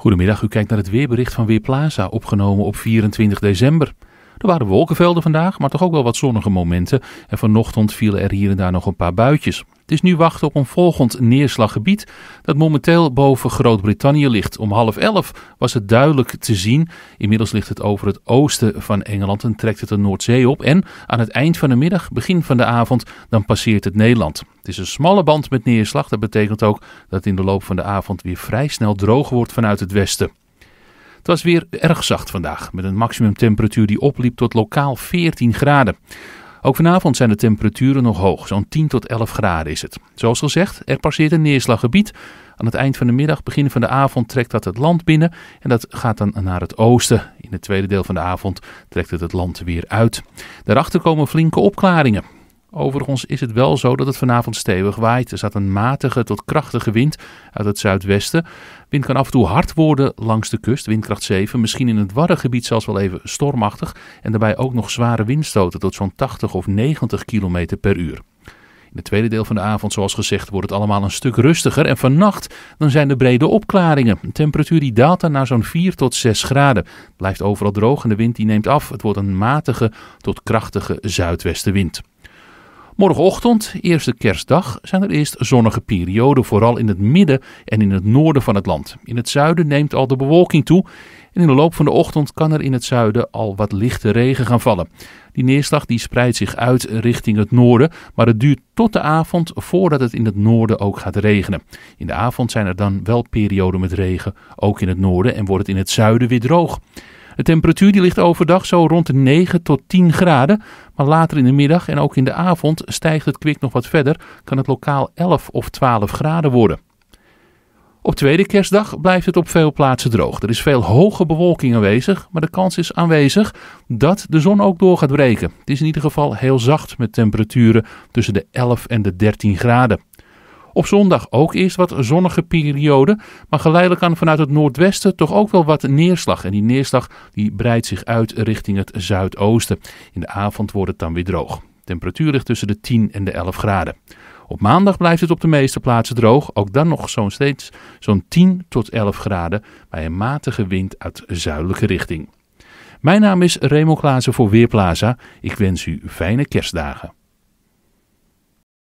Goedemiddag, u kijkt naar het weerbericht van Weerplaza, opgenomen op 24 december. Er waren wolkenvelden vandaag, maar toch ook wel wat zonnige momenten. En vanochtend vielen er hier en daar nog een paar buitjes. Het is nu wachten op een volgend neerslaggebied dat momenteel boven Groot-Brittannië ligt. Om half elf was het duidelijk te zien. Inmiddels ligt het over het oosten van Engeland en trekt het de Noordzee op. En aan het eind van de middag, begin van de avond, dan passeert het Nederland. Het is een smalle band met neerslag. Dat betekent ook dat het in de loop van de avond weer vrij snel droog wordt vanuit het westen. Het was weer erg zacht vandaag, met een maximumtemperatuur die opliep tot lokaal 14 graden. Ook vanavond zijn de temperaturen nog hoog, zo'n 10 tot 11 graden is het. Zoals gezegd, er passeert een neerslaggebied. Aan het eind van de middag, begin van de avond, trekt dat het land binnen en dat gaat dan naar het oosten. In het tweede deel van de avond trekt het het land weer uit. Daarachter komen flinke opklaringen. Overigens is het wel zo dat het vanavond stevig waait. Er staat een matige tot krachtige wind uit het zuidwesten. Wind kan af en toe hard worden langs de kust, windkracht 7. Misschien in het gebied zelfs wel even stormachtig. En daarbij ook nog zware windstoten tot zo'n 80 of 90 km per uur. In het tweede deel van de avond, zoals gezegd, wordt het allemaal een stuk rustiger. En vannacht dan zijn er brede opklaringen. De temperatuur die daalt dan naar zo'n 4 tot 6 graden. blijft overal droog en de wind die neemt af. Het wordt een matige tot krachtige zuidwestenwind. Morgenochtend, eerste kerstdag, zijn er eerst zonnige perioden, vooral in het midden en in het noorden van het land. In het zuiden neemt al de bewolking toe en in de loop van de ochtend kan er in het zuiden al wat lichte regen gaan vallen. Die neerslag die spreidt zich uit richting het noorden, maar het duurt tot de avond voordat het in het noorden ook gaat regenen. In de avond zijn er dan wel perioden met regen, ook in het noorden, en wordt het in het zuiden weer droog. De temperatuur die ligt overdag zo rond de 9 tot 10 graden. Maar later in de middag en ook in de avond stijgt het kwik nog wat verder. Kan het lokaal 11 of 12 graden worden. Op tweede kerstdag blijft het op veel plaatsen droog. Er is veel hoge bewolking aanwezig, maar de kans is aanwezig dat de zon ook door gaat breken. Het is in ieder geval heel zacht met temperaturen tussen de 11 en de 13 graden. Op zondag ook eerst wat zonnige periode, maar geleidelijk aan vanuit het noordwesten toch ook wel wat neerslag. En die neerslag die breidt zich uit richting het zuidoosten. In de avond wordt het dan weer droog. Temperatuur ligt tussen de 10 en de 11 graden. Op maandag blijft het op de meeste plaatsen droog, ook dan nog zo'n steeds zo'n 10 tot 11 graden bij een matige wind uit zuidelijke richting. Mijn naam is Remo Klaassen voor Weerplaza. Ik wens u fijne kerstdagen.